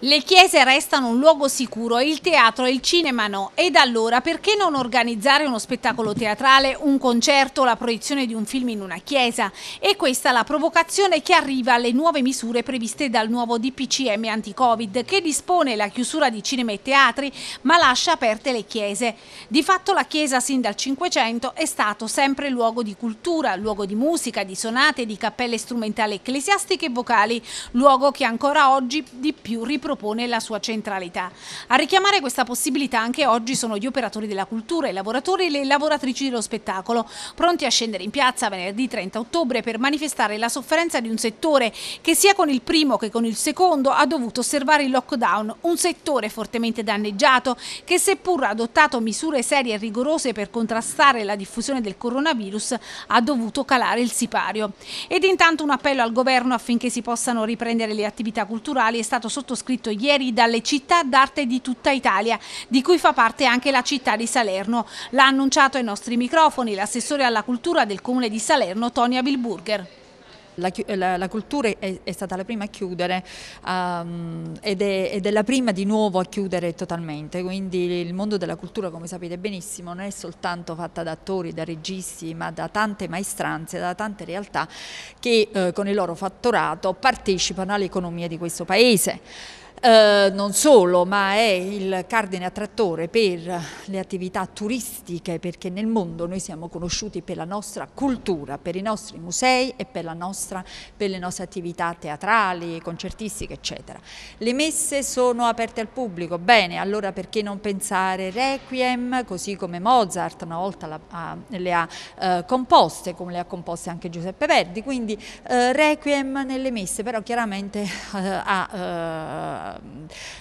Le chiese restano un luogo sicuro, il teatro e il cinema no. Ed allora perché non organizzare uno spettacolo teatrale, un concerto, la proiezione di un film in una chiesa? E questa la provocazione che arriva alle nuove misure previste dal nuovo DPCM anti-Covid che dispone la chiusura di cinema e teatri ma lascia aperte le chiese. Di fatto la chiesa sin dal Cinquecento è stato sempre luogo di cultura, luogo di musica, di sonate, di cappelle strumentali ecclesiastiche e vocali, luogo che ancora oggi di più riproduce ripropone la sua centralità. A richiamare questa possibilità anche oggi sono gli operatori della cultura, i lavoratori e le lavoratrici dello spettacolo, pronti a scendere in piazza venerdì 30 ottobre per manifestare la sofferenza di un settore che sia con il primo che con il secondo ha dovuto osservare il lockdown, un settore fortemente danneggiato che seppur ha adottato misure serie e rigorose per contrastare la diffusione del coronavirus ha dovuto calare il sipario. Ed intanto un appello al governo affinché si possano riprendere le attività culturali è stato sottoscritto costruito ieri dalle città d'arte di tutta Italia, di cui fa parte anche la città di Salerno. L'ha annunciato ai nostri microfoni l'assessore alla cultura del comune di Salerno, Tonia Bilburger. La, la, la, cultura è, è, stata la prima a chiudere um, ed, è, ed, è, la prima di nuovo a chiudere totalmente, quindi il mondo della cultura come sapete benissimo non è soltanto fatta da attori, da registi, ma da tante maestranze, da tante realtà che eh, con il loro fattorato partecipano all'economia di questo paese. Eh, non solo, ma è il cardine attrattore per le attività turistiche, perché nel mondo noi siamo conosciuti per la nostra cultura, per i nostri musei e per, nostra, per le nostre attività teatrali, concertistiche, eccetera. Le messe sono aperte al pubblico, bene, allora perché non pensare Requiem, così come Mozart una volta la, a, le ha eh, composte, come le ha composte anche Giuseppe Verdi, quindi eh, Requiem nelle messe, però chiaramente eh, ha eh,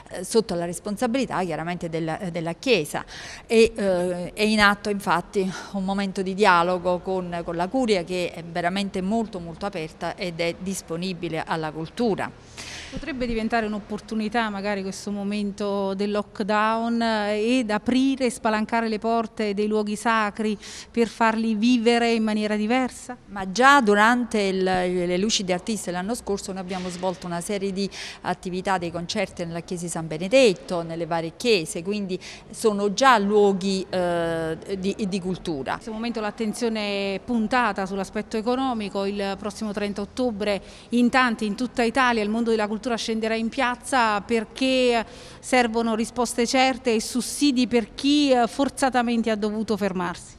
eh, sotto la responsabilità chiaramente della, eh, della Chiesa. E, eh, è in atto infatti un momento di dialogo con, con, la Curia che è veramente molto molto aperta ed è disponibile alla cultura. Potrebbe diventare un'opportunità magari questo momento del lockdown eh, ed aprire, spalancare le porte dei luoghi sacri per farli vivere in maniera diversa? Ma già durante il, le Lucide Artiste l'anno scorso noi abbiamo svolto una serie di attività, dei concerti concerte nella chiesa di San Benedetto, nelle varie chiese, quindi sono già luoghi eh, di, di, cultura. In questo momento l'attenzione è puntata sull'aspetto economico, il prossimo 30 ottobre in tanti, in tutta Italia, il mondo della cultura scenderà in piazza perché servono risposte certe e sussidi per chi eh, forzatamente ha dovuto fermarsi.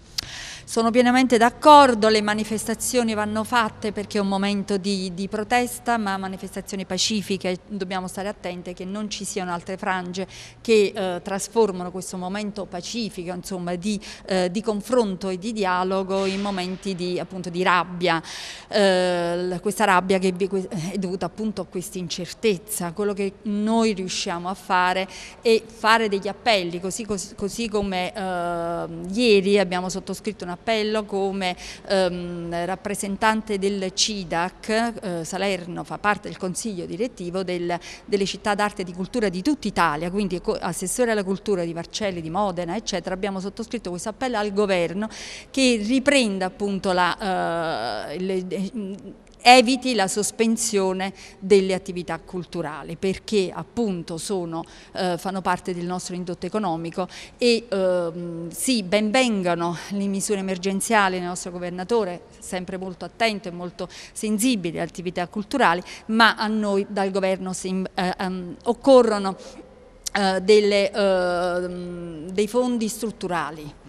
Sono pienamente d'accordo, le manifestazioni vanno fatte perché è un momento di, di, protesta, ma manifestazioni pacifiche, dobbiamo stare attenti che non ci siano altre frange che eh, trasformano questo momento pacifico, insomma, di, eh, di, confronto e di dialogo in momenti di, appunto, di rabbia. Eh, questa rabbia che eh, è dovuta appunto a questa incertezza, quello che noi riusciamo a fare è fare degli appelli, così, così, così come ehm, ieri abbiamo sottoscritto una appello come ehm, rappresentante del CIDAC, eh, Salerno fa parte del consiglio direttivo del, delle città d'arte e di cultura di tutta Italia, quindi assessore alla cultura di Marcelli, di Modena, eccetera, abbiamo sottoscritto questo appello al governo che riprenda appunto la... Eh, le, eviti la sospensione delle attività culturali perché appunto sono, eh, fanno parte del nostro indotto economico e ehm, sì, ben vengano le misure emergenziali il nostro governatore, sempre molto attento e molto sensibile alle attività culturali, ma a noi dal governo si, eh, um, occorrono eh, delle, ehm, dei fondi strutturali